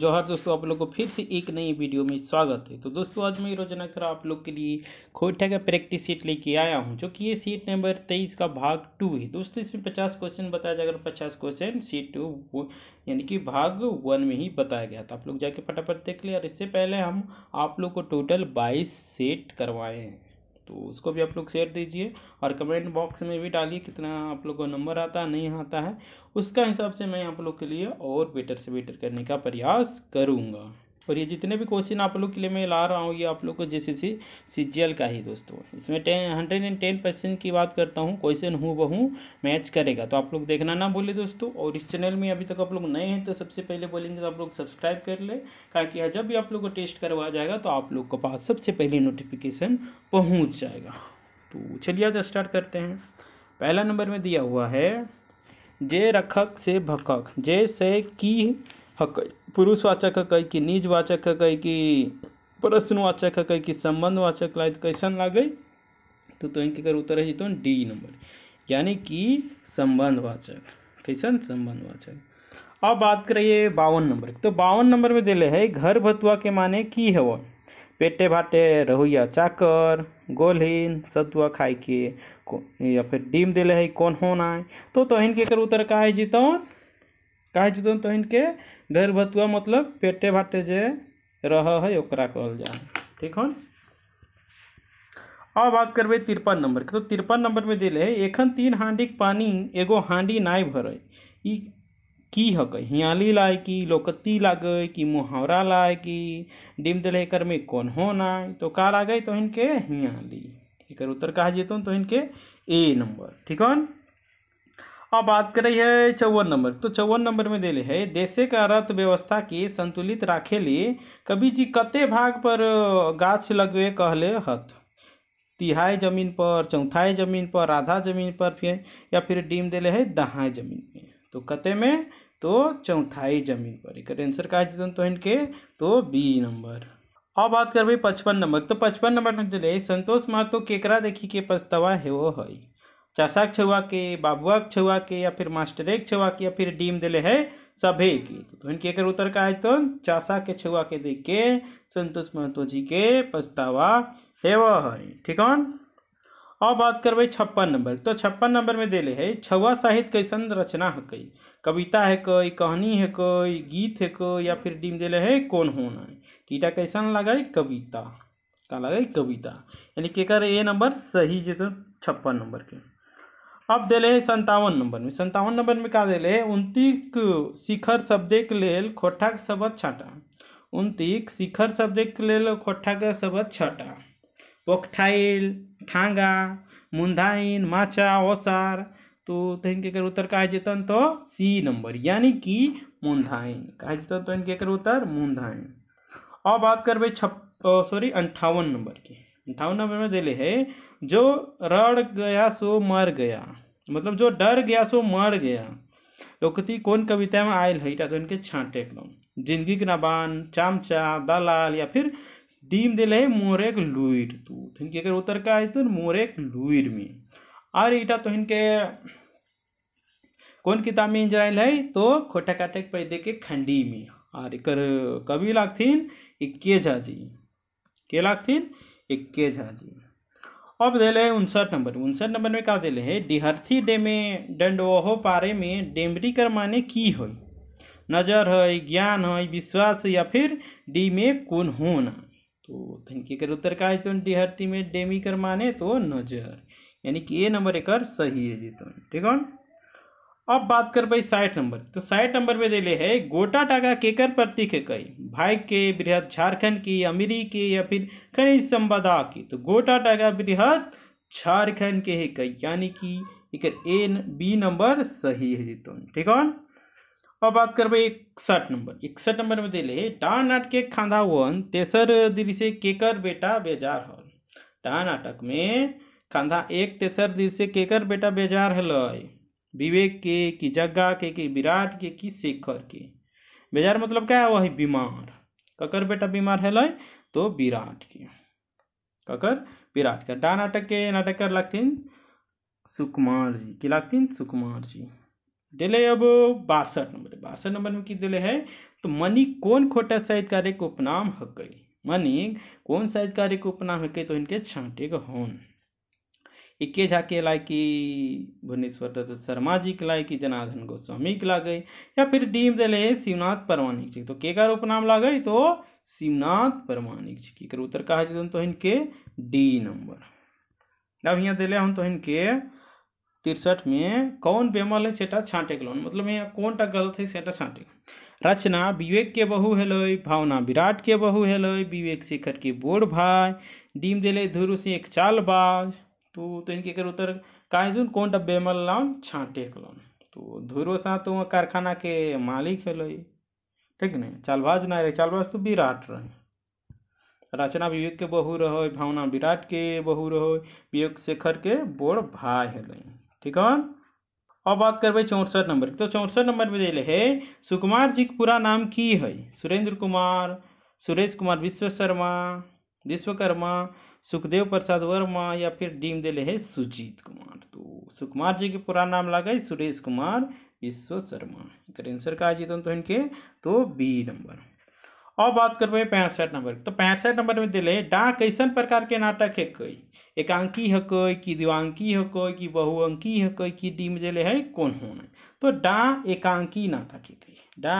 जोहर दोस्तों आप लोग को फिर से एक नई वीडियो में स्वागत है तो दोस्तों आज मैं रोजाना करा आप लोग के लिए खोटा का प्रैक्टिस सीट लेके आया हूँ जो कि ये सीट नंबर तेईस का भाग टू है दोस्तों इसमें पचास क्वेश्चन बताया जाएगा तो पचास क्वेश्चन सीट टू यानी कि भाग वन में ही बताया गया था आप लोग जाके फटाफट देख लिया और इससे पहले हम आप लोग को टोटल बाईस सेट करवाए हैं तो उसको भी आप लोग शेयर दीजिए और कमेंट बॉक्स में भी डालिए कितना आप लोग को नंबर आता है नहीं आता है उसका हिसाब से मैं आप लोग के लिए और बेटर से बेटर करने का प्रयास करूँगा और ये जितने भी क्वेश्चन आप लोग के लिए मैं ला रहा हूँ ये आप लोग को जैसे सी सी का ही दोस्तों इसमें ten hundred and ten percent की बात करता हूँ क्वेश्चन हूँ बहू मैच करेगा तो आप लोग देखना ना बोले दोस्तों और इस चैनल में अभी तक आप लोग नए हैं तो सबसे पहले बोलेंगे तो आप लोग सब्सक्राइब कर ले ताकि जब भी आप लोग को टेस्ट करवाया जाएगा तो आप लोग के पास सबसे पहले नोटिफिकेशन पहुँच जाएगा तो चलिए आज स्टार्ट करते हैं पहला नंबर में दिया हुआ है जय रखक से भकक जय से की हकई हाँ, पुरुषवाचक हकई कि निजवाचक हकई कि प्रश्नवाचक हकई कि संबंधवाचक लाइ तो कैसन लागे तो तुम तो के उत्तर है तो डी नंबर यानी कि संबंधवाचक कैसन संबंधवाचक अब बात करिए बावन नंबर तो बावन नंबर में दिले है घर भतुआ के माने की हवा पेटे भाटे रहुया चाकर गोलहीन सतुआ खाई के या फिर डीम दिले है कौन होना है तो तोहन के कर उत्तर का है जी तो काहे जुतन तो इनके घर भतुआ मतलब पेटे भाटे जे रह है ओकरा कहल जा ठीक है अब बात करबे तिरपन नंबर तो तिरपन नंबर में दिल है एखन तीन हांडीक पानी एगो हांडी नहीं भर ई की हक हियाली लाए कि लोकती लागे कि मुहावरा लाए कि डिम दिल एक में कौन हो ना तो का लागे तो इनके हियाली एक उत्तर कहा जेतन तो इनके ए नंबर ठीक है अब बात रही है चौवन नंबर तो चौवन नंबर में दिले है देश के अर्थव्यवस्था के संतुलित राखे लिए कभी जी कते भाग पर गाछ लगवे कहले हत तिहाई जमीन पर चौथाई जमीन पर आधा जमीन पर फिर या फिर डीम दिले है दहाँ जमीन में तो कते में तो चौथाई जमीन पर एक आंसर का है तो इनके तो बी नंबर अब बात करबे पचपन नंबर तो पचपन नंबर में दिले संतोष महतो केकरा देखी के पछतावा है वो है चाशाक छुआ के के छुआ के या फिर एक छुआ के या फिर डीम दिले है सभे के तो इनके एकर उत्तर का है तो चाशा के छुआ के देख के संतोष महतो जी के पछतावा हेव है ठीक है और बात करबे छप्पन नंबर तो छप्पन नंबर में दिले है छुआ साहित्य कैसन रचना है कई कविता है कोई कहानी है कोई गीत है को या फिर डीम दिले है कौन होना है कीटा कैसन लगा कविता का लगा कविता यानी कि ए नंबर सही जो तो छप्पन नंबर के अब दिले है संतावन नंबर में संतावन नंबर में क्या दिले है उनतीक शिखर शब्द के लिए खोटा के शब्द छठा उनतीक शिखर शब्द के लिए खोटा के शब्द छठा पोखठाइल ठांगा मुंधाइन माचा ओसार तो तहन के उत्तर का जेतन तो सी नंबर यानी कि मुंधाइन का जेतन तो इनके उत्तर मुंधाइन अब बात करबे छप सॉरी अंठावन नंबर की अंठावन नंबर में दिले है जो रड़ गया सो मर गया मतलब जो डर गया सो मर गया लोकती कौन कविता में आयल है तो इनके छांटे एकदम जिंदगी के नबान चामचा दलाल या फिर डीम दिले है मोरेक लुइर तू तो इनके अगर उतर का आए तो मोरेक लुइर में और इटा तो इनके कौन किताब में आयल है तो खोटा पर दे के खंडी में और एक कवि लागथिन इक्के जी के लागथिन इक्के झा जी अब दे ले उनसठ नंबर उनसठ नंबर में क्या दिले है डिहर्थी डे में डंडवहो पारे में डेमरी कर माने की हो नजर है ज्ञान है विश्वास या फिर डी में कौन होना तो धनकी कर उत्तर का है तो डिहर्थी में डेमी कर माने तो नजर यानी कि ए नंबर एक सही है जी तो ठीक है अब बात कर भाई साठ नंबर तो साठ नंबर में दिले है गोटा टाका केकर प्रतीक है कई भाई के बृहद झारखंड की अमीरी के या फिर खनिज संपदा की तो गोटा टाका बृहद झारखंड के है कई यानी कि एक ए बी नंबर सही है जीतो ठीक है अब बात कर भाई इकसठ नंबर इकसठ नंबर में दिले है डान नाटके खांधा वन तेसर दिल से केकर बेटा बेजार हल डान नाटक में खांधा एक तेसर दिल से केकर बेटा बेजार हल विवेक के कि जग्गा के कि विराट के कि शेखर के बेजार मतलब क्या है वही बीमार ककर बेटा बीमार है तो विराट के ककर विराट के डा नाटक के नाटककार लगते सुकुमार जी की लगते सुकुमार जी दिले अब बासठ नंबर बासठ नंबर में की दिले है तो मनी कौन खोटा साहित्यकार के उपनाम हकई मनी कौन साहित्यकार के उपनाम हकई तो इनके छांटे का होन इक्के झाके लायकी भुवनेश्वर दत्त शर्मा जी की लायकी जनार्दन गोस्वामी के लाग गई या फिर डी में दिले शिवनाथ परमाणिक जी तो के कार रूप नाम ला गई तो शिवनाथ परमाणिक जी की उत्तर कहा जाए तो इनके डी नंबर अब यहाँ दिले हम तो इनके तिरसठ में कौन बेमल है सेटा छाँटे के लोन मतलब यहाँ कौन टा गलत है सेटा छाँटे रचना विवेक के बहु हेलो भावना विराट के बहु हेलो विवेक शेखर के बोर्ड भाई डीम दिले धुरु से एक चाल बाज તો તેની के उत्तर का जो कौन डब्बे में लोन छांटे लोन तो धुरो सा तो कारखाना के मालिक है ठीक नहीं चालबाज ना रहे चालबाज तो विराट रहे रचना विवेक के बहू रह भावना विराट के बहू रह विवेक शेखर के बोड़ भाई है ठीक है अब बात करब चौंसठ नंबर तो चौंसठ नंबर में दिल है सुकुमार जी के पूरा नाम की है सुरेंद्र कुमार सुरेश कुमार विश्व शर्मा विश्वकर्मा सुखदेव प्रसाद वर्मा या फिर डीम दिले है सुजीत कुमार तो सुकुमार जी के पूरा नाम है सुरेश कुमार विश्व शर्मा एकर आंसर का जी तो इनके तो बी नंबर और बात रहे पैंसठ नंबर तो पैंसठ नंबर में दिले डा कैसन प्रकार के नाटक है कई एकांकी हको कि है कोई कि बहुअंकी कोई कि डीम दिले है कौन होना तो डा एकांकी नाटक है कई डा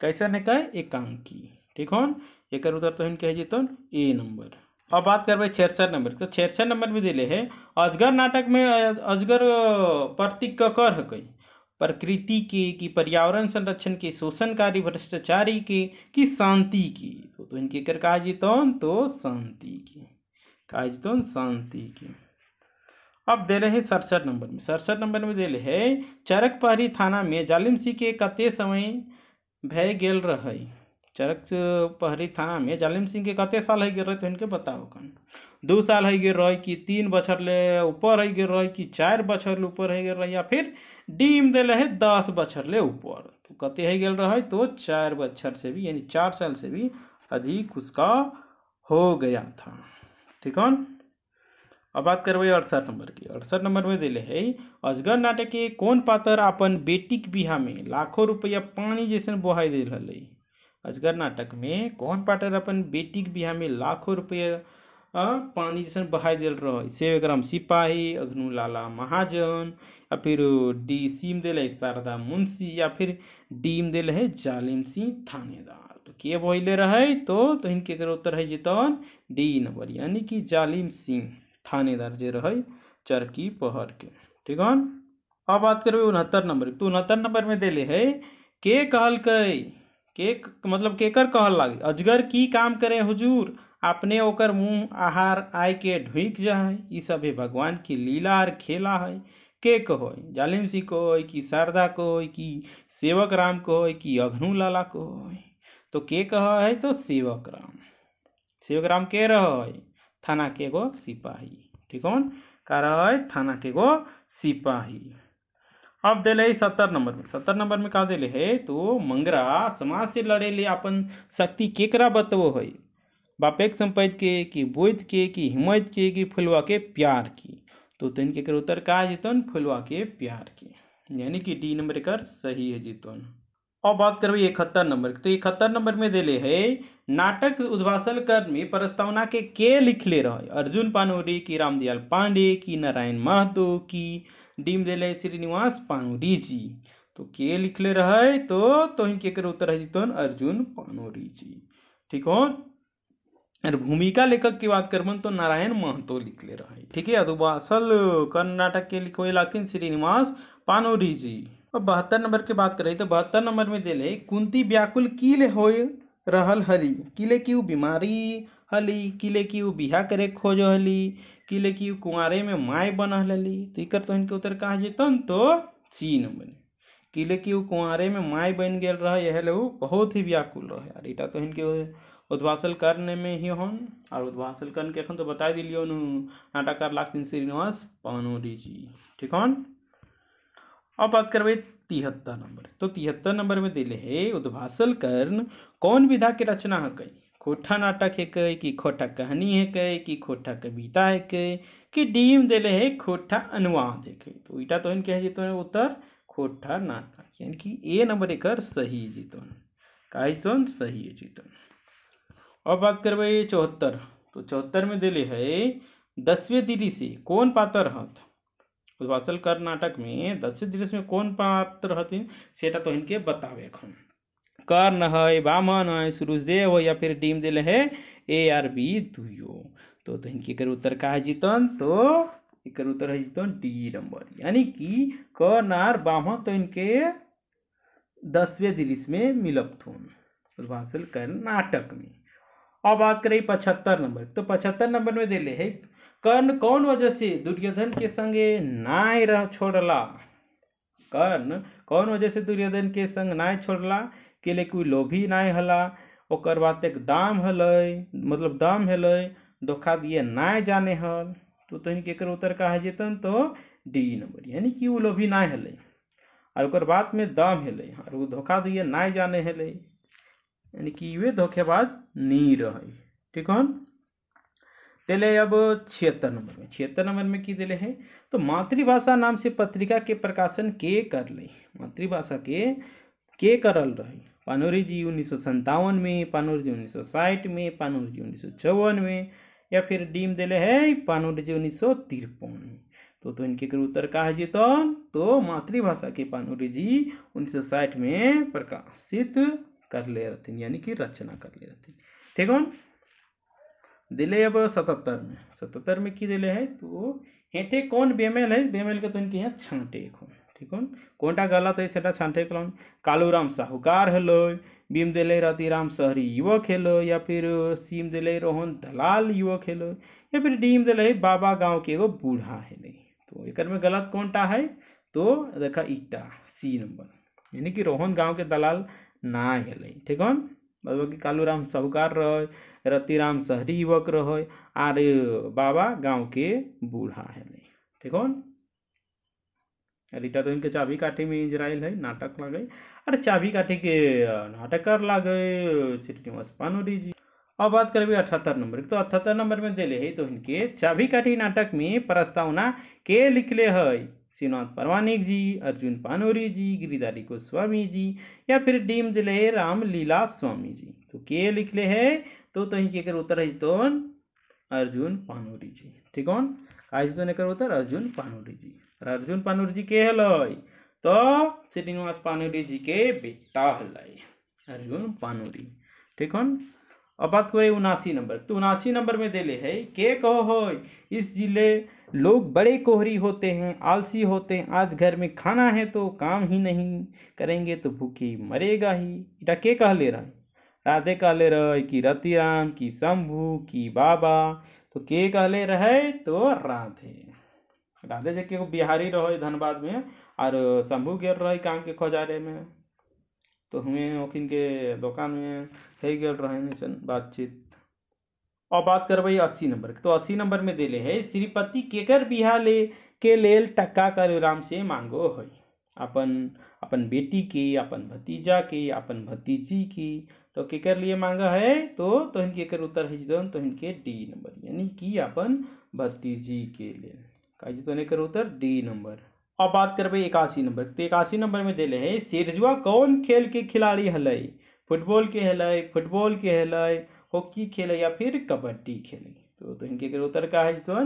कैसन है कई एकांकी ठीक हो एकर उत्तर तो कह जीत ए नंबर अब बात करब छिहत्तर नंबर तो छिहत्तर नंबर भी दिले है अजगर नाटक में अजगर प्रतीक कर हकई प्रकृति के कि पर्यावरण संरक्षण के शोषणकारी भ्रष्टाचारी के कि शांति की तो, तो इनके कर कहा जीतौन तो शांति की कहा जीतौन शांति की अब दे रहे सड़सठ नंबर में सड़सठ नंबर में दिले है चरक पहरी थाना में जालिम सिंह के कते समय भय गेल रहे चरक पहरी थाना में जालिम सिंह के कते साल है गिर रहे थे इनके बताओ कन दू साल है गिर रही कि तीन बछर ले ऊपर है गिर रही कि चार बछर ऊपर है गिर रही या फिर डीम दिले है दस बछर ले ऊपर तो कते है गिर रहा है तो चार बछर से भी यानी चार साल से भी अधिक उसका हो गया था ठीक है अब बात करब अड़सठ नंबर की अड़सठ नंबर में दिले है अजगर नाटक के कौन पात्र अपन बेटी के बिहा में लाखों रुपया पानी जैसे बहाय दिल हल अजगर नाटक में कौन पाटर अपन बेटी के ब्याह में लाखों रुपये पानी जैसे बहाय दिल रहे से एकदम सिपाही अग्नु लाला महाजन या फिर डी सीम दिल है शारदा मुंशी या फिर डीम दिल है जालिम सिंह थानेदार तो के बोले रहे तो तो इनके उत्तर है जीतन डी नंबर यानी कि जालिम सिंह थानेदार जे रहे चरकी पहर के ठीक है अब बात करबे उनहत्तर नंबर तो उनहत्तर नंबर में दिले है के कहलक केक मतलब केकर कहल लग अजगर की काम करे हुजूर अपने ओकर मुंह आहार आय के ढुक जा है सब है भगवान की लीला और खेला है के कहो जालिम सिंह को है कि शारदा को है कि सेवक राम को है कि अघनू लाला को है तो के कह है तो सेवक राम सेवक राम के रह है थाना के गो सिपाही ठीक है कह रहा है थाना के गो सिपाही अब दिले सत्तर नंबर में सत्तर नंबर में का दिले है तो मंगरा समाज से लड़े ले अपन शक्ति केकरा बतवो है बापेक संपैत के कि बोध के कि हिम्मत के कि फुलवा के प्यार की तो तीन के उत्तर का जीतन फुलवा के प्यार की यानी कि डी नंबर कर सही है जीतन और बात करबे इकहत्तर नंबर तो इकहत्तर नंबर में दिले है नाटक उद्भाषण कर में प्रस्तावना के के ले रहे अर्जुन पानोरी की रामदयाल पांडे की नारायण महतो की डीम दिले श्रीनिवास पानोरी जी तो के लिखले रहे तो तोही के उत्तर है अर्जुन पानोरी जी ठीक हो और भूमिका लेखक की बात करबन तो नारायण महतो लिखले रहे ठीक है तो असल कर्नाटक के लिखवे लगते श्रीनिवास पानोरी जी और बहत्तर नंबर के बात करें तो बहत्तर नंबर में दिले कुंती व्याकुल किले हो रहा हली किले की बीमारी हली किले की बिहा करे खोज हली कि लेकिन कुआरे में माय बना लेली तो इकर तो इनके उत्तर कहा जतन तो चीन न कि लेकिन की कुआरे में माय तो तो बन गया रह यह लोग बहुत ही व्याकुल रहे यार इटा तो इनके उद्वासल करने में ही हन और उद्वासल करने के अखन तो बता दिलियो नु नाटककार लाखसिंह श्रीनिवास पानोरी जी ठीक हन अब बात करबे तिहत्तर नंबर तो तिहत्तर नंबर में दिले है उद्भाषल कर्ण कौन विधा की रचना है कई खोटा नाटक है कह कि खोटा कहानी है कह कि खोटा कविता है कह कि डीम दिले है खोटा अनुवाद है कह तो ईटा तो कह जीतो है उत्तर खोटा नाटक यानी कि ए नंबर एक सही जी का काई तो, तो सही है जीतो अब बात करब चौहत्तर तो चौहत्तर में दिले है दसवें दिली से कौन पात्र हत वासल कर्नाटक में दसवें दिल्ली में कौन पात्र हथिन सेटा तो इनके बतावे खन कर्ण है बामन है सूरजदेव हो या फिर डीम दिल है ए आर बी दुयो तो, इनके कर उत्तर का है जीतन तो एक उत्तर है जीतन डी नंबर यानी कि कर्ण आर बामन तो इनके दसवें दिलिस में मिलप थून कर नाटक में और बात करें पचहत्तर नंबर तो पचहत्तर नंबर में दिले है कर्ण कौन वजह से दुर्योधन के संगे नाय छोड़ला कर्ण कौन वजह से दुर्योधन के संग नाय छोड़ला के लिए कोई लोभी नहीं हला और बात एक दाम हल मतलब दाम हल धोखा दिए नहीं जाने हल तो तीन केकर उत्तर कहा जेतन तो डी नंबर यानी कि वो लोभी नहीं हल और ओकर बात में दाम हल और वो धोखा दिए नहीं जाने हल यानी कि वे धोखेबाज नहीं रहे ठीक है दिले अब छिहत्तर नंबर में छिहत्तर नंबर में की दिले है तो मातृभाषा नाम से पत्रिका के प्रकाशन के कर ले मातृभाषा के के करल रही पानोरी जी उन्नीस में पानोरी जी उन्नीस सौ साठ में पानोरी जी उन्नीस सौ चौवन में या फिर डीम दिले है पानोरी जी उन्नीस में तो तो इनके उत्तर का है जी तो तो मातृभाषा के पानोरी जी उन्नीस में प्रकाशित कर ले रहते यानी कि रचना कर ले रहते ठीक है दिले अब सतहत्तर में सतहत्तर में की दिले है तो हेठे कौन बेमेल है बेमेल का तो इनके यहाँ छांटे कौन দেখুন কোনটা गलत है সেটা ছাঁটে করলাম कालूराम साहूकार হলো बीम दिले रतिराम शहरी युवक हेलो या फिर सीम दिले रोहन दलाल युवक हेलो या फिर डीम दिले बाबा गांव के एगो बूढ़ा हेले तो एक में गलत कौनटा है तो देखा इटा सी नंबर यानी कि रोहन गांव के दलाल ना हेले ठीक है मतलब कि कालूराम साहूकार रह रतिराम शहरी युवक रह आर बाबा गांव के बूढ़ा हेल ठीक है रीटा तो इनके चाबी काठी में इजराइल है नाटक लगे अरे चाबी काठी के नाटक कर लगे श्रीनिवास पानोरी जी अब बात करेंगे अठहत्तर नंबर तो अठहत्तर नंबर में दिले है तो इनके चाबी काठी नाटक में प्रस्तावना के लिखले है श्रीनाथ परवानिक जी अर्जुन पानोरी जी गिरिधारी गोस्वामी जी या फिर डीम दिले रामलीला स्वामी जी तो के लिखले है तो, तो इनके उत्तर है तो अर्जुन पानोरी जी ठीक है आज तो कर उत्तर अर्जुन पानोरी जी अर्जुन पानुरजी के हलय तो श्रीनिवास पानुरी जी के बेटा हलय अर्जुन पानुरी ठीक है अब बात करें उनासी नंबर तो उनासी नंबर में देले है के कहो हो इस जिले लोग बड़े कोहरी होते हैं आलसी होते हैं आज घर में खाना है तो काम ही नहीं करेंगे तो भूखी मरेगा ही इटा के कह ले रहा है राधे कह ले रहा है कि रतिराम की शंभू की बाबा तो के कह ले रहे तो राधे राधे जी के बिहारी रहो धनबाद में और शंभु गेल रहे काम के खोजारे में तो हुए ओखिन के दुकान में है गेल रहे बातचीत और बात करब अस्सी नंबर तो अस्सी नंबर में दिले है श्रीपति केकर बिहार ले के लेल टक्का कर राम से मांगो है अपन अपन बेटी की अपन भतीजा की अपन भतीजी की तो केकर लिए मांगा है तो तो इनके उत्तर है तो इनके डी नंबर यानी कि अपन भतीजी के लिए काजी तो नहीं करो उत्तर डी नंबर अब बात कर भाई इक्यासी नंबर तो इक्यासी नंबर में दिले है सिरजुआ कौन खेल के खिलाड़ी हलई फुटबॉल के हलई फुटबॉल के हलई हॉकी खेले या फिर कबड्डी खेले तो, तो इनके कर उत्तर का है तो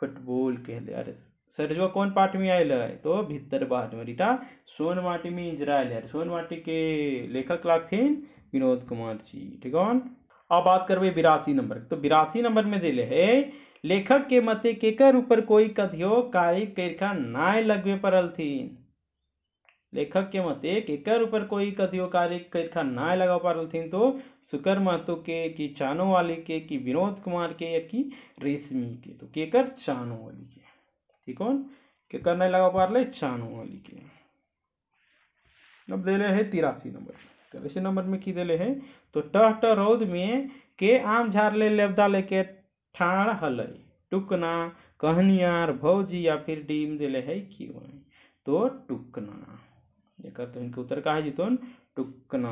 फुटबॉल के हलई अरे सरजुआ कौन पार्ट में आए है तो भीतर बाहर में रिटा सोन माटी में इंजरायल है सोन माटी के लेखक लाख थे विनोद कुमार जी ठीक है अब बात करबे बिरासी नंबर तो बिरासी नंबर में दिले है लेखक के मते केकर ऊपर कोई कथियो कारी केरखा नाय लगवे परल थी लेखक के मते केकर ऊपर कोई कथियो कारी केरखा नाय लगा परल थी तो सुकर महतो के की चानो वाली के की विनोद कुमार के या की रेशमी के तो केकर चानो वाली के ठीक है केकर नहीं लगा पा रहे चानो वाली के अब दे है तिरासी नंबर तिरासी नंबर में की दे है तो टह ट रौद में के आम झार ले लेबदा लेके ठाड़ हलई टुकना कहनियार भौजी या फिर डीम दिले है कि तो टुकना एक तो इनके उत्तर का है जी तो टुकना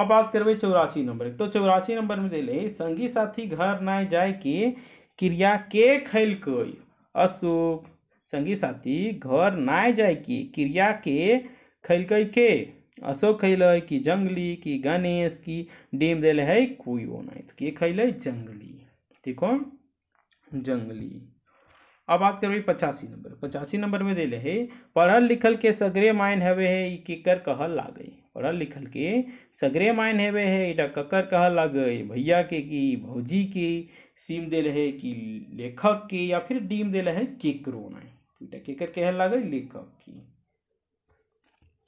अब बात करबे चौरासी नंबर तो चौरासी नंबर में दिले संगी साथी घर ना जाए के क्रिया के खैल कोई अशोक संगी साथी घर ना जाए की क्रिया के खैलकै के अशोक खैल कि जंगली कि गणेश की डीम दिल है कोई वो नहीं तो ये जंगली ठीक हो जंगली अब बात करबे पचासी नंबर पचासी नंबर में दिले है पढ़ल लिखल के सगरे मायन हेवे है केकर कहल लागे पढ़ल लिखल के सगरे मायन हेवे है इटा ककर कह लागे भैया के कि भौजी के सीम दिले है कि लेखक के या फिर डीम दिल है केकरो नहीं इटा केकर कहल लागे लेखक की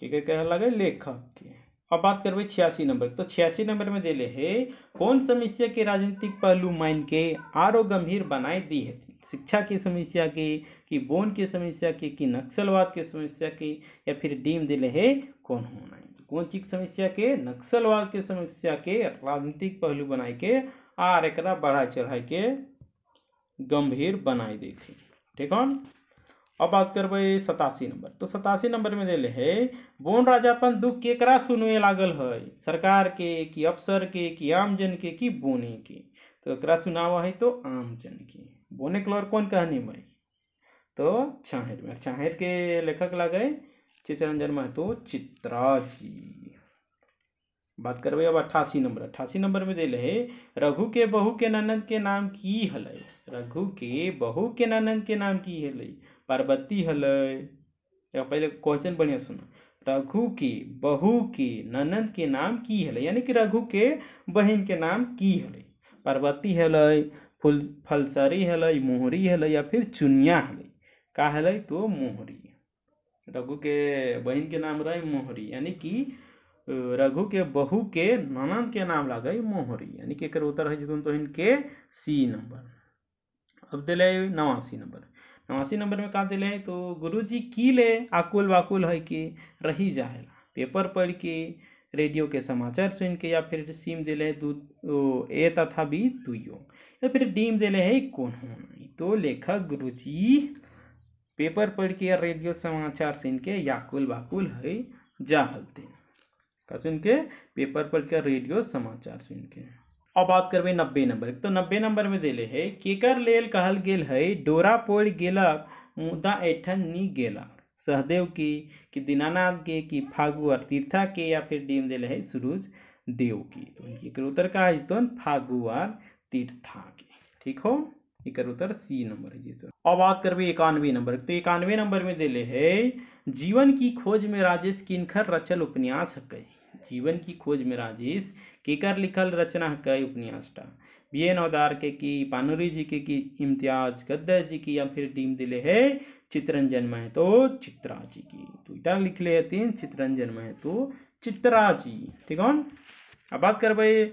ठीक है कहने लगे लेखक के अब बात करब छियासी नंबर तो छियासी नंबर में दिले है कौन समस्या के राजनीतिक पहलू मान के आरो गंभीर बनाए दी है शिक्षा की समस्या के कि बोन की समस्या के कि नक्सलवाद के समस्या के या फिर डीम दिले है कौन होना है तो कौन चीज समस्या के नक्सलवाद के समस्या के राजनीतिक पहलू बनाए के आर एक बढ़ा चढ़ा के गंभीर बनाए दी थी ठीक है अब बात करबै सतासी नंबर तो सतासी नंबर में दिल है बोन राजा अपन दुख केकरा सुनवे लागल है सरकार के कि अफसर के कि आमजन के कि बोने के तो एक सुनावा है तो आमजन के बोने के लोर कौन कहानी में तो छाहिर में छाहिर के लेखक लगे चितरंजन महतो चित्रा जी बात करब अब अट्ठासी नंबर अट्ठासी नंबर में दिल है रघु के बहू के ननद के नाम की हलय रघु के बहू के ननद के नाम की हलय पार्वती हलय पहले क्वेश्चन बढ़िया सुनो रघु की बहू की ननंद के नाम की हल यानी कि रघु के बहन के नाम की हल पार्वती हल फुल फलसरी हल मोहरी हल या फिर चुनिया हल का हल तो मोहरी रघु के बहन के नाम रहे मोहरी यानी कि रघु के बहू के ननंद के नाम लगे मोहरी यानी कि एक उत्तर है तो इनके सी नंबर अब दिले नवासी नंबर नवासी नंबर में का दिले तो गुरुजी की ले आकुल वाकुल है कि रही जाए पेपर पढ़ के रेडियो के समाचार सुन के या फिर सीम दिले दू ए तथा बी दुयो या फिर डीम दिले है कौन होना तो लेखक गुरुजी पेपर पढ़ के रेडियो समाचार सुन के याकुल वाकुल है जा हलते का सुन के पेपर पढ़ के रेडियो समाचार सुन के और बात करबे नब्बे नंबर तो नब्बे नंबर में दिले है केकर लेल कहल गेल है डोरा पोड़ गेला मुदा ऐठन नी गेला सहदेव की कि दीनानाथ के कि फागु और तीर्था के या फिर डीम दिले है सूरज देव की तो उत्तर का है तो फागु और तीर्था के ठीक हो एक उत्तर सी नंबर है जी तो अब बात करबे इक्यानवे नंबर तो इक्यानवे नंबर में दिले है जीवन की खोज में राजेश किनखर रचल उपन्यास है जीवन की खोज में राजेश केकर लिखल रचना कई उपन्यासटा बी एन अवदार के की पानुरी जी के की इम्तियाज गद्दर जी की या फिर डीम दिले है चित्रंजन महतो चित्रा जी की तो इटा लिख ले तीन चित्रंजन महतो चित्रा जी ठीक है अब बात कर भाई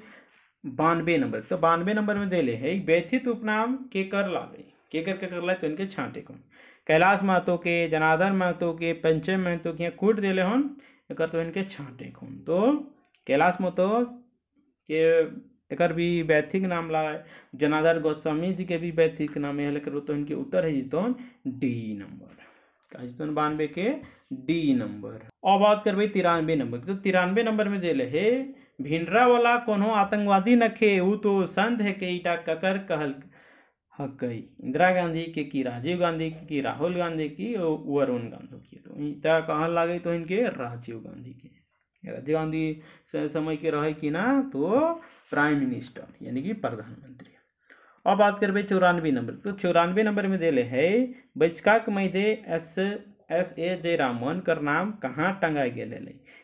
बानवे नंबर तो बानवे नंबर में दिले है व्यथित उपनाम केकर लाले केकर के कर लाए तो इनके छांटे कौन कैलाश महतो के जनार्दन महतो के पंचम महतो के यहाँ कूट दिले हन एक तो इनके छांटे कौन तो कैलाश महतो के एक भी वैथिक नाम ला जनाधर गोस्वामी जी के भी वैथिक नाम है लेकर तो इनके उत्तर है जीतौन डी नंबर जीतौन बानवे के डी नंबर और बात भाई तिरानवे नंबर तो तिरानवे नंबर में दिले है भिंडरा वाला कोनो आतंकवादी न खे तो संत है के ईटा ककर कहल हकई इंदिरा गांधी के की राजीव गांधी की राहुल गांधी की वरुण गांधी की तो ईटा कहल लागे तो इनके राजीव गांधी के राजीव गांधी समय के रहे कि ना तो प्राइम मिनिस्टर यानी कि प्रधानमंत्री अब बात करबे चौरानवे नंबर तो चौरानवे नंबर में दिले है बचकाक मध्य एस एस ए जयरामन कर नाम कहाँ टंगा गए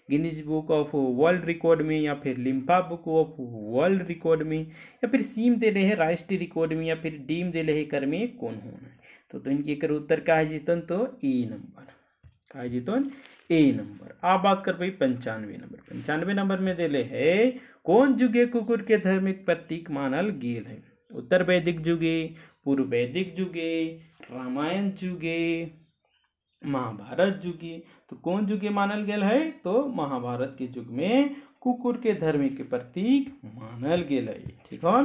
Guinness book of world record में या फिर लिम्फा बुक ऑफ वर्ल्ड रिकॉर्ड में या फिर सीम दिले है राष्ट्रीय रिकॉर्ड में या फिर डीम दिले है कर में कौन होना है तो, तो इनके एक उत्तर का है जीतन तो ई नंबर का है जीतन ए नंबर आप बात कर भाई पंचानवे नंबर पंचानवे नंबर में दिले है कौन जुगे कुकुर के धार्मिक प्रतीक मानल गेल है उत्तर वैदिक जुगे पूर्व वैदिक जुगे रामायण जुगे महाभारत जुगे तो कौन जुगे मानल गेल है तो महाभारत के युग में कुकुर के के प्रतीक मानल गेल है ठीक है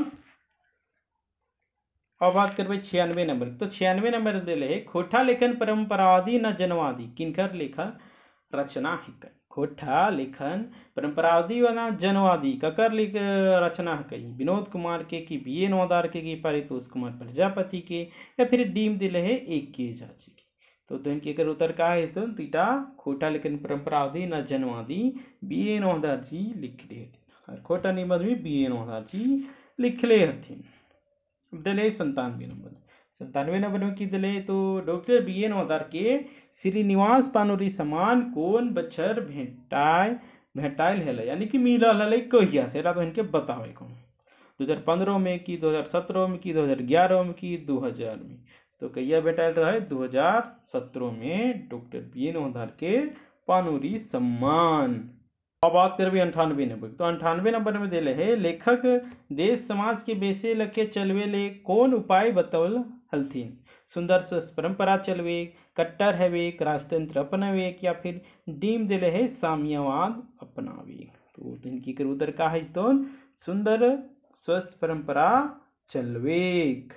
अब बात करबे छियानवे नंबर तो छियानवे नंबर दिले है खोटा लेखन परंपरा न जनवादी किनकर लेखा रचना कई खोटा लेखन परंपरावादी वना जनवादी ककर लिख रचना कई विनोद कुमार के की बी ए नोदार के की परितोष कुमार प्रजापति के या फिर डीम दिल है एक के जाची के तो तो अगर उत्तर का है तो तीटा खोटा लेकिन परंपरावादी न जनवादी बी ए नोदार जी लिख ले हथिन और खोटा निबंध में बी ए नोदार जी लिख ले हथिन दिल है संतानवे नंबर संतानवे तो डॉक्टर बी एन के श्रीनिवास पानोरी समान कोन बच्छर भेंटाय भेटायल हल यानी कि मिलल हल कहिया से तो इनके बतावे को दो हज़ार पंद्रह में कि दो हज़ार सत्रह में कि दो हज़ार ग्यारह में कि दो हज़ार में तो कहिया भेटायल रहे दो हज़ार सत्रह में डॉक्टर बी एन ओधार के पानोरी सम्मान अब बात करबी अंठानवे नंबर तो अंठानवे नंबर में दिले है लेखक देश समाज के बेसे लखे चलवे ले कौन उपाय बतौल हल थी सुंदर स्वस्थ परंपरा चलवेक कट्टर है वे राजतंत्र अपनावेक या फिर डीम दिल है साम्यवाद अपनावेक तो इनकी कर उधर का है तो सुंदर स्वस्थ परंपरा चलवेक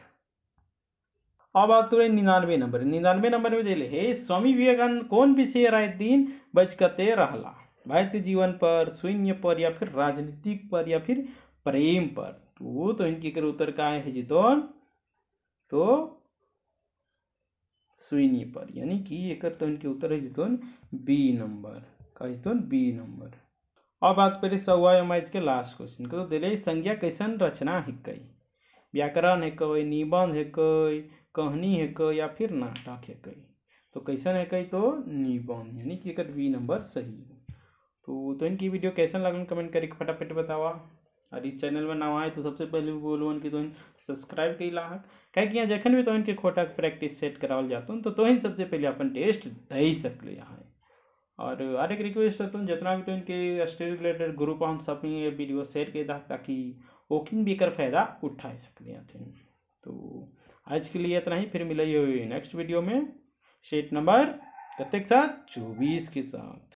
अब बात करें निन्यानवे नंबर निन्यानवे नंबर में दिल है स्वामी विवेकानंद कौन विषय राय दिन बचकते रहला भारतीय जीवन पर शून्य पर या फिर राजनीतिक पर या फिर प्रेम पर तो, तो इनकी उत्तर का है जी तो तो सुइनी पर यानी कि एक तो इनके उत्तर है जितोन बी नंबर का जितोन बी नंबर अब बात करें सौवा मैथ के लास्ट क्वेश्चन के तो दिले संज्ञा कैसन रचना है कई व्याकरण है हिकै निबंध है हिकै कहनी हिकै या फिर नाटक है कई तो कैसन है कई तो निबंध यानी कि एक बी नंबर सही है तो तो इनकी वीडियो कैसन लगन कमेंट करके फटाफट बतावा और इस चैनल में नवा आए तो सबसे पहले बोलो तो कि तोहिन सब्सक्राइब के है क्या कि जखन भी तुहन तो के खोटा प्रैक्टिस सेट करावल जातुन तो तोहिन सबसे पहले अपन टेस्ट दे सकल है और और एक रिक्वेस्ट हतुन जितना भी तो इनके स्टडी रिलेटेड ग्रुप हम सब ये वीडियो शेयर के दा ताकि वोकिन भी कर फायदा उठा सकते हैं तो आज के लिए इतना ही फिर मिले नेक्स्ट वीडियो में सेट नंबर कतेक साथ चौबीस के साथ